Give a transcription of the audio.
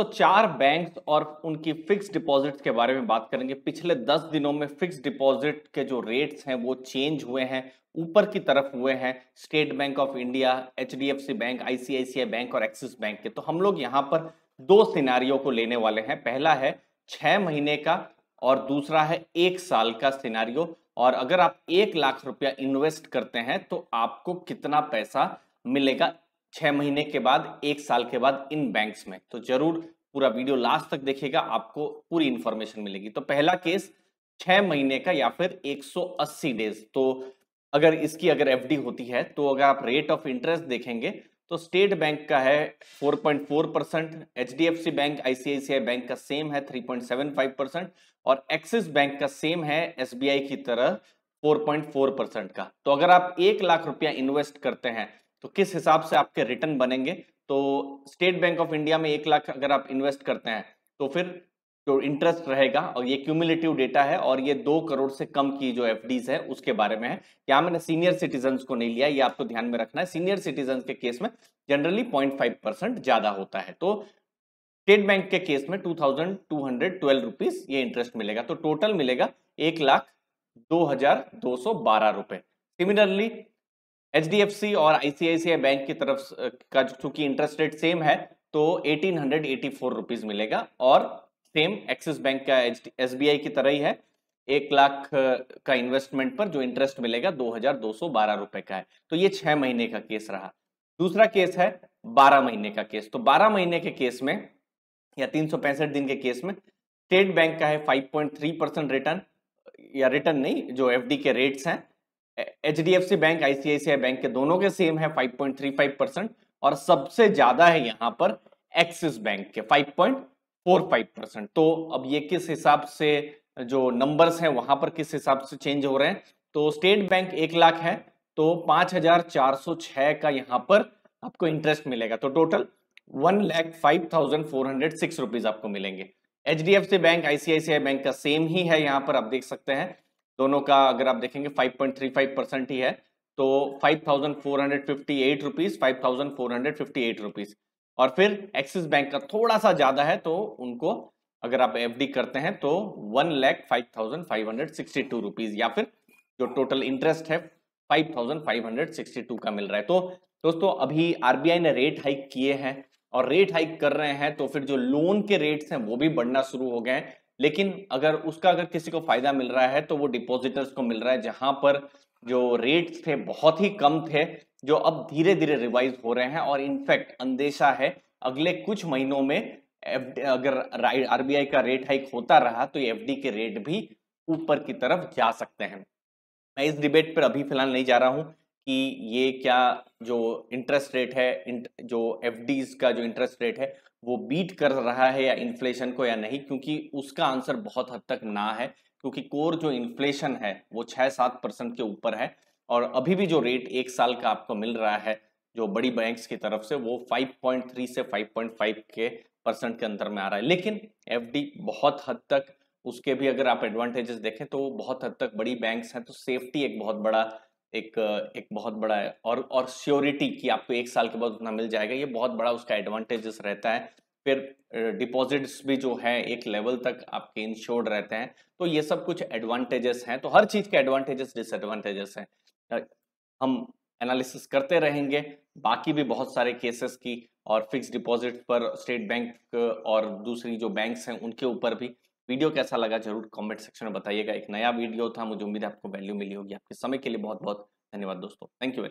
दोस्तों चार बैंक्स और उनकी फिक्स डिपॉजिट्स के बारे में बात करेंगे पिछले दस दिनों में फिक्स डिपॉजिट के जो रेट्स हैं वो चेंज हुए हैं ऊपर की तरफ हुए हैं State Bank of India H bank ICICI Bank और एक्सिस बैंक के तो हम लोग यहाँ पर दो सिनारियों को लेने वाले हैं पहला है छः महीने का और दूसरा है एक साल का सिनारियो और अगर आप एक लाख रुपया इन्वेस्ट करते हैं तो आपको कितना पैसा मिलेगा छह महीने के बाद एक साल के बाद इन बैंक्स में तो जरूर पूरा वीडियो लास्ट तक देखेगा आपको पूरी इंफॉर्मेशन मिलेगी तो पहला केस छह महीने का या फिर 180 डेज तो अगर इसकी अगर एफडी होती है तो अगर आप रेट ऑफ इंटरेस्ट देखेंगे तो स्टेट बैंक का है 4.4 percent H bank ICICI Bank का सेम है 3.75 परसेंट और एक्सिस बैंक का सेम है आई की तरह 4.4 परसेंट का तो अगर आप एक लाख रुपया इन्वेस्ट करते हैं तो किस हिसाब से आपके रिटर्न बनेंगे तो स्टेट बैंक ऑफ इंडिया में एक लाख अगर आप इन्वेस्ट करते हैं तो फिर जो इंटरेस्ट रहेगा और ये क्यूमुलेटिव डेटा है और ये दो करोड़ से कम की जो एफ है उसके बारे में है यहाँ मैंने सीनियर सिटीजन को नहीं लिया ये आपको ध्यान में रखना है सीनियर सिटीजन के केस में जनरली पॉइंट फाइव परसेंट ज्यादा होता है तो स्टेट बैंक के केस में two thousand two hundred twelve rupees ये इंटरेस्ट मिलेगा तो टोटल मिलेगा एक लाख दो हजार दो सौ बारह रुपए सिमिलरली एच और आईसीआईसीआई बैंक की तरफ का चूंकि इंटरेस्ट रेट सेम है तो एटीन हंड्रेड मिलेगा और सेम एक्सिस बैंक का एस की तरह ही है एक लाख का इन्वेस्टमेंट पर जो इंटरेस्ट मिलेगा दो हजार दो सौ बारह रुपए का है तो ये छह महीने का केस रहा दूसरा केस है बारह महीने का केस तो बारह महीने के केस में या तीन सौ पैंसठ दिन के केस में स्टेट बैंक का है five point three percent return या रिटर्न नहीं जो एफ के रेट्स हैं H D F C bank ICICI Bank के दोनों के सेम है 5.35 परसेंट और सबसे ज्यादा है यहाँ पर एक्सिस बैंक के 5.45 परसेंट तो अब ये किस हिसाब से जो नंबर्स हैं वहां पर किस हिसाब से चेंज हो रहे हैं तो स्टेट बैंक एक लाख है तो 5,406 का यहाँ पर आपको इंटरेस्ट मिलेगा तो total one lakh five thousand four hundred six rupees आपको मिलेंगे H D F C bank ICICI Bank का सेम ही है यहाँ पर आप देख सकते हैं दोनों का अगर आप देखेंगे 5.35 परसेंट ही है तो five thousand four hundred fifty eight rupees five thousand four hundred fifty eight rupees और फिर एक्सिस बैंक का थोड़ा सा ज्यादा है तो उनको अगर आप एफ डी करते हैं तो one lakh five thousand five hundred sixty two rupees या फिर जो टोटल इंटरेस्ट है five thousand five hundred sixty two का मिल रहा है तो दोस्तों अभी आरबीआई ने रेट हाइक किए हैं और रेट हाइक कर रहे हैं तो फिर जो लोन के रेट्स हैं वो भी बढ़ना शुरू हो गए हैं लेकिन अगर उसका अगर किसी को फायदा मिल रहा है तो वो डिपोजिटर्स को मिल रहा है जहां पर जो रेट्स थे बहुत ही कम थे जो अब धीरे धीरे रिवाइज हो रहे हैं और इनफैक्ट अंदेशा है अगले कुछ महीनों में अगर आरबीआई का रेट हाइक होता रहा तो एफ के रेट भी ऊपर की तरफ जा सकते हैं मैं इस डिबेट पर अभी फिलहाल नहीं जा रहा हूं कि ये क्या जो इंटरेस्ट रेट है जो एफ का जो इंटरेस्ट रेट है वो बीट कर रहा है या इन्फ्लेशन को या नहीं क्योंकि उसका आंसर बहुत हद तक ना है क्योंकि कोर जो इन्फ्लेशन है वो छः सात परसेंट के ऊपर है और अभी भी जो रेट एक साल का आपको मिल रहा है जो बड़ी बैंक्स की तरफ से वो 5.3 से 5.5 के परसेंट के अंदर में आ रहा है लेकिन एफ बहुत हद तक उसके भी अगर आप एडवांटेजेस देखें तो बहुत हद तक बड़ी बैंक्स हैं तो सेफ्टी एक बहुत बड़ा एक एक बहुत बड़ा है और और श्योरिटी कि आपको एक साल के बाद उतना मिल जाएगा ये बहुत बड़ा उसका एडवांटेजेस रहता है फिर डिपॉजिट्स भी जो है एक लेवल तक आपके इंश्योर्ड रहते हैं तो ये सब कुछ एडवांटेजेस हैं तो हर चीज़ के एडवांटेजेस डिसएडवांटेजेस हैं हम एनालिसिस करते रहेंगे बाकी भी बहुत सारे केसेस की और फिक्स डिपॉजिट पर स्टेट बैंक और दूसरी जो बैंक्स हैं उनके ऊपर भी वीडियो कैसा लगा जरूर कमेंट सेक्शन में बताइएगा एक नया वीडियो था मुझे उम्मीद है आपको वैल्यू मिली होगी आपके समय के लिए बहुत बहुत धन्यवाद दोस्तों थैंक यू